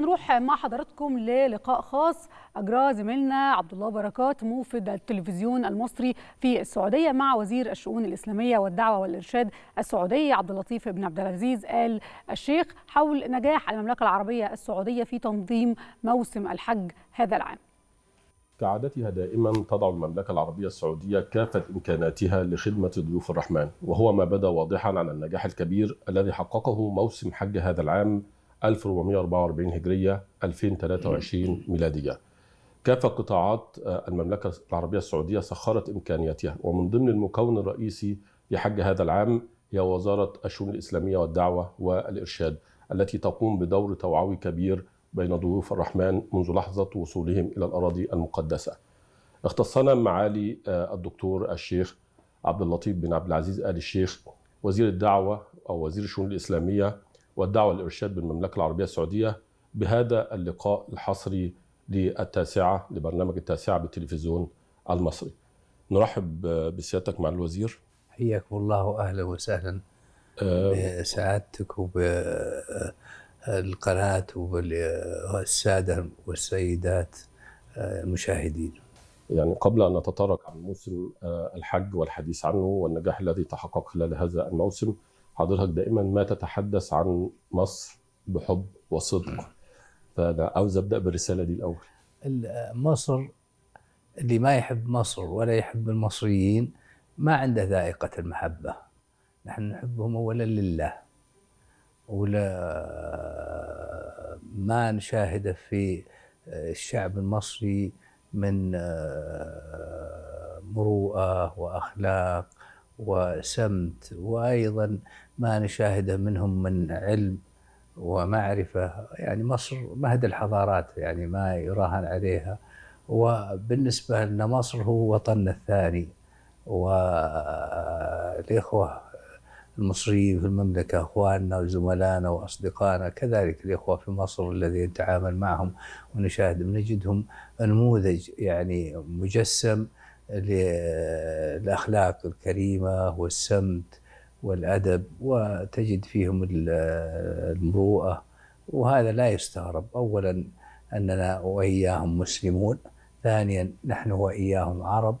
دلوقتي هنروح مع حضراتكم للقاء خاص اجراه زميلنا عبد الله بركات موفد التلفزيون المصري في السعوديه مع وزير الشؤون الاسلاميه والدعوه والارشاد السعودي عبد اللطيف بن عبد العزيز ال الشيخ حول نجاح المملكه العربيه السعوديه في تنظيم موسم الحج هذا العام. كعادتها دائما تضع المملكة العربية السعودية كافة إمكاناتها لخدمة ضيوف الرحمن وهو ما بدا واضحا عن النجاح الكبير الذي حققه موسم حج هذا العام 1444 هجرية 2023 ميلادية كافة قطاعات آه، المملكة العربية السعودية سخرت إمكانياتها ومن ضمن المكون الرئيسي لحج هذا العام هي وزارة الشؤون الإسلامية والدعوة والإرشاد التي تقوم بدور توعوي كبير بين ضيوف الرحمن منذ لحظة وصولهم إلى الأراضي المقدسة اختصنا معالي آه، الدكتور الشيخ عبد اللطيف بن عبد العزيز آل الشيخ وزير الدعوة أو وزير الشؤون الإسلامية والدعوة والإرشاد بالمملكة العربية السعودية بهذا اللقاء الحصري للتاسعة لبرنامج التاسعة بالتلفزيون المصري نرحب بسيادتك مع الوزير حياكم الله أهلا وسهلا أه بسعادتك وبالقناة وبالسادة والسيدات المشاهدين يعني قبل أن نتطرق عن موسم آه، الحج والحديث عنه والنجاح الذي تحقق خلال هذا الموسم حضرتك دائما ما تتحدث عن مصر بحب وصدق فانا عاوز ابدا بالرساله دي الاول مصر اللي ما يحب مصر ولا يحب المصريين ما عنده ذائقه المحبه نحن نحبهم اولا لله ولا ما نشاهده في آه، الشعب المصري من آه، مروءه واخلاق وسمت وايضا ما نشاهده منهم من علم ومعرفه يعني مصر مهد الحضارات يعني ما يراهن عليها وبالنسبه لنا مصر هو وطننا الثاني والاخوه المصريين في المملكة أخواننا وزملائنا وأصدقائنا كذلك الإخوة في مصر الذين نتعامل معهم ونشاهد نجدهم نموذج يعني مجسم للاخلاق الكريمه والسمت والادب وتجد فيهم المروءه وهذا لا يستغرب اولا اننا واياهم مسلمون ثانيا نحن واياهم عرب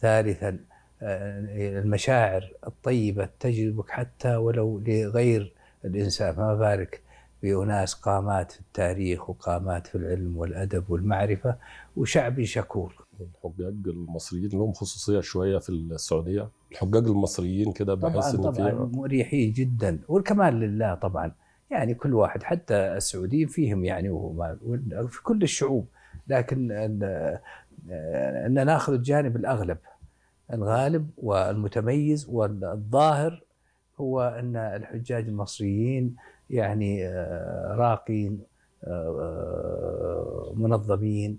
ثالثا آه، المشاعر الطيبه تجذبك حتى ولو لغير الانسان ما بالك بأناس قامات في التاريخ وقامات في العلم والأدب والمعرفة وشعب شكور الحجاج المصريين لهم خصوصيه شويه في السعوديه الحجاج المصريين كده بحس ان طبعا مريحين جدا والكمال لله طبعا يعني كل واحد حتى السعوديين فيهم يعني في كل الشعوب لكن ان ناخذ الجانب الاغلب الغالب والمتميز والظاهر هو ان الحجاج المصريين يعني آه، راقين آه، آه، منظمين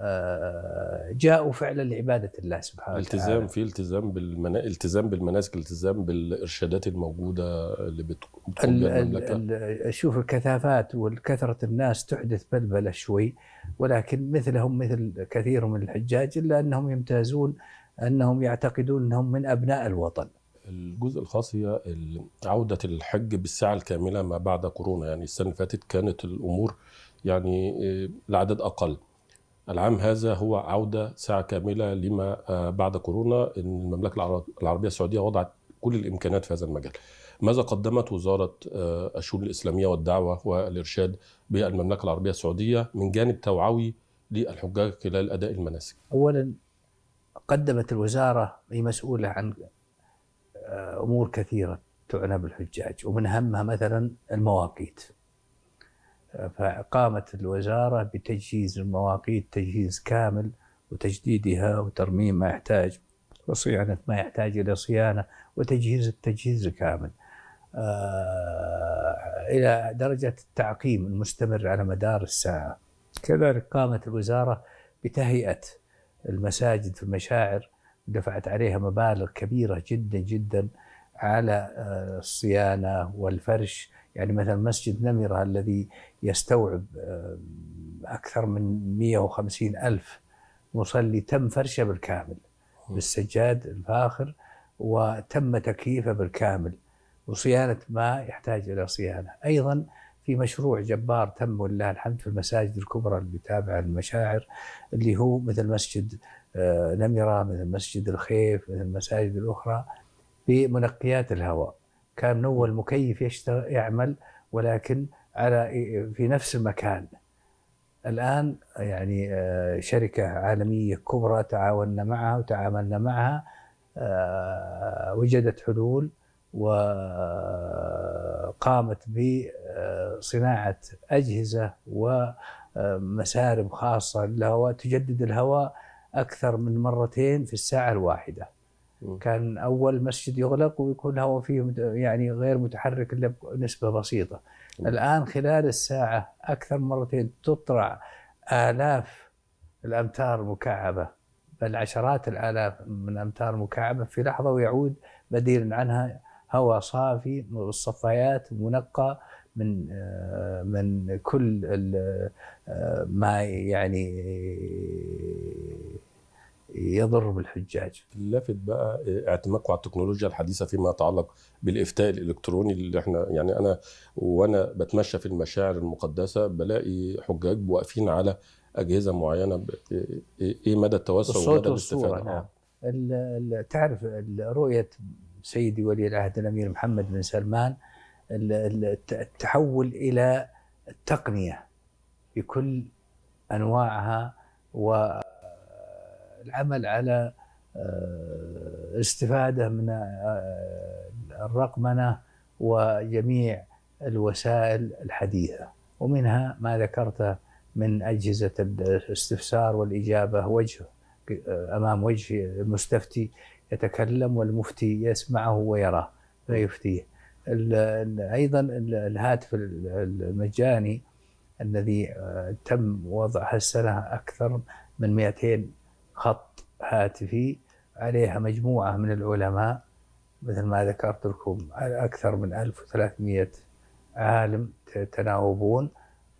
آه، جاءوا فعلا لعباده الله سبحانه وتعالى التزام في التزام بالمنا... التزام بالمناسك التزام بالارشادات الموجوده اللي بتقوم المملكه شوف الكثافات والكثره الناس تحدث بلبله شوي ولكن مثلهم مثل كثير من الحجاج الا انهم يمتازون انهم يعتقدون انهم من ابناء الوطن الجزء الخاص هي عودة الحج بالساعة الكاملة ما بعد كورونا يعني السنة اللي فاتت كانت الأمور يعني العدد آه، أقل العام هذا هو عودة ساعة كاملة لما آه، بعد كورونا إن المملكة العربية السعودية وضعت كل الإمكانات في هذا المجال ماذا قدمت وزارة آه، الشؤون الإسلامية والدعوة والإرشاد بالمملكة العربية السعودية من جانب توعوي للحجاج خلال أداء المناسك أولا قدمت الوزارة هي مسؤولة عن آه، أمور كثيرة تعنى بالحجاج ومن أهمها مثلا المواقيت فقامت الوزارة بتجهيز المواقيت تجهيز كامل وتجديدها وترميم ما يحتاج وصيانة ما يحتاج إلى صيانة وتجهيز التجهيز كامل آه، إلى درجة التعقيم المستمر على مدار الساعة كذلك قامت الوزارة بتهيئة المساجد في المشاعر دفعت عليها مبالغ كبيرة جدا جدا على آه، الصيانة والفرش يعني مثلا مسجد نمرة الذي يستوعب آه، أكثر من 150 ألف مصلي تم فرشه بالكامل بالسجاد الفاخر وتم تكييفه بالكامل وصيانة ما يحتاج إلى صيانة أيضا في مشروع جبار تم ولله الحمد في المساجد الكبرى اللي تابعة المشاعر اللي هو مثل مسجد آه، نمرة مثل مسجد الخيف مثل المساجد الأخرى بمنقيات الهواء كان من أول مكيف يشتغل يعمل ولكن على في نفس المكان الآن يعني آه، شركة عالمية كبرى تعاوننا معها وتعاملنا معها آه، وجدت حلول وقامت بصناعة آه، أجهزة ومسارب خاصة للهواء تجدد الهواء أكثر من مرتين في الساعة الواحدة كان اول مسجد يغلق ويكون الهواء فيه يعني غير متحرك الا بنسبه بسيطه الان خلال الساعه اكثر مرتين تطرع الاف الامتار مكعبه بل عشرات الالاف من امتار مكعبه في لحظه ويعود بديل عنها هواء صافي الصفايات منقى من آه، من كل آه، ما يعني يضر بالحجاج. اللافت بقى اعتمادكم على التكنولوجيا الحديثه فيما يتعلق بالافتاء الالكتروني اللي احنا يعني انا وانا بتمشى في المشاعر المقدسه بلاقي حجاج واقفين على اجهزه معينه إيه-, ايه مدى التوسع ومدى الاستفاده؟ نعم. تعرف رؤيه سيدي ولي العهد الامير محمد بن سلمان التحول الى التقنيه بكل انواعها و العمل على الاستفاده آه، من آه، الرقمنه وجميع الوسائل الحديثه ومنها ما ذكرته من اجهزه الاستفسار والاجابه وجه آه، امام وجه المستفتي يتكلم والمفتي يسمعه ويراه فيفتيه ايضا الهاتف المجاني الذي تم وضعه السنه اكثر من 200 خط هاتفي عليها مجموعة من العلماء مثل ما ذكرت لكم أكثر من 1300 عالم يتناوبون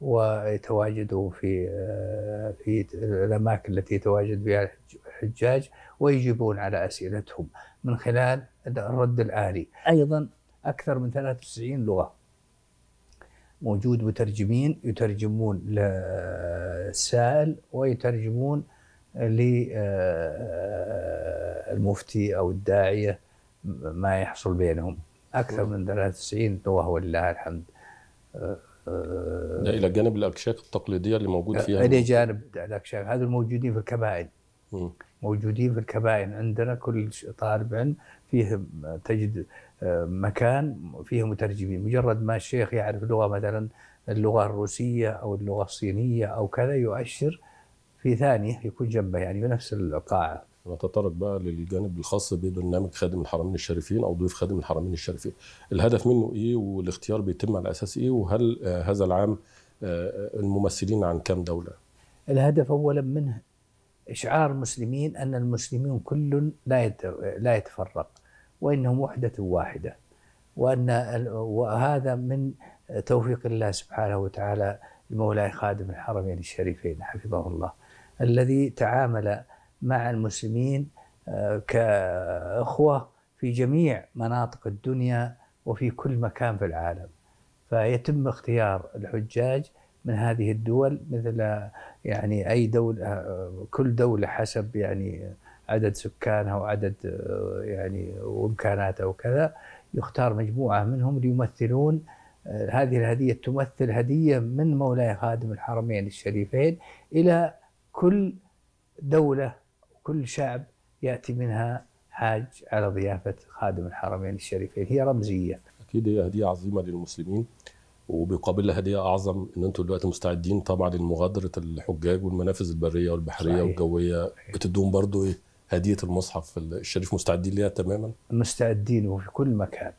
ويتواجدوا في آه، في الاماكن التي يتواجد فيها الحجاج ويجيبون على اسئلتهم من خلال الرد الالي، ايضا اكثر من 93 لغه موجود مترجمين يترجمون للسائل آه، ويترجمون للمفتي او الداعيه ما يحصل بينهم اكثر من 93 وهو لله الحمد ده يعني الى جانب الاكشاك التقليديه اللي موجود آه، فيها الى جانب الاكشاك هذا الموجودين في الكبائن موجودين في الكبائن عندنا كل طالب علم فيه آه، تجد آه، مكان فيه مترجمين مجرد ما الشيخ يعرف لغه مثلا اللغه الروسيه او اللغه الصينيه او كذا يؤشر في ثانيه يكون جنبه يعني بنفس القاعه نتطرق بقى للجانب الخاص ببرنامج خادم الحرمين الشريفين او ضيف خادم الحرمين الشريفين الهدف منه ايه والاختيار بيتم على اساس ايه وهل آه، هذا العام آه، الممثلين عن كم دوله الهدف اولا منه اشعار المسلمين ان المسلمين كل لا لا يتفرق وانهم وحده واحده وان وهذا من توفيق الله سبحانه وتعالى لمولاي خادم الحرمين الشريفين حفظه الله الذي تعامل مع المسلمين آه، كأخوة في جميع مناطق الدنيا وفي كل مكان في العالم فيتم اختيار الحجاج من هذه الدول مثل يعني أي دولة آه، كل دولة حسب يعني عدد سكانها وعدد آه، يعني وامكاناتها وكذا يختار مجموعه منهم ليمثلون هذه الهديه تمثل هديه من مولاي خادم الحرمين الشريفين الى كل دولة وكل شعب يأتي منها حاج على ضيافة خادم الحرمين الشريفين هي رمزية أكيد هي هدية عظيمة للمسلمين وبيقابلها هديه اعظم ان انتم دلوقتي مستعدين طبعا لمغادره الحجاج والمنافذ البريه والبحريه صحيح. والجويه بتدوم برضو ايه هديه المصحف الشريف مستعدين ليها تماما مستعدين وفي كل مكان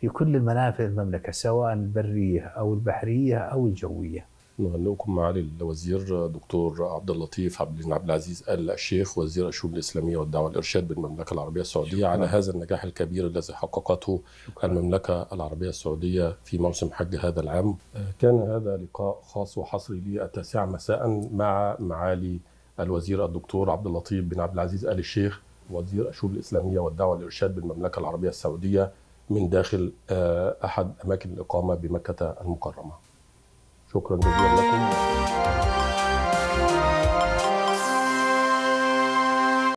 في كل المنافذ المملكه سواء البريه او البحريه او الجويه نهنئكم معالي الوزير دكتور عبد اللطيف عبد عبد العزيز ال الشيخ وزير الشؤون الاسلاميه والدعوه والارشاد بالمملكه العربيه السعوديه شكرا. على هذا النجاح الكبير الذي حققته شكرا. المملكه العربيه السعوديه في موسم حج هذا العام. كان هذا لقاء خاص وحصري لي التاسعه مساء مع معالي الوزير الدكتور عبد اللطيف بن عبد العزيز ال الشيخ وزير الشؤون الاسلاميه والدعوه والارشاد بالمملكه العربيه السعوديه من داخل آه، احد اماكن الاقامه بمكه المكرمه. Çok la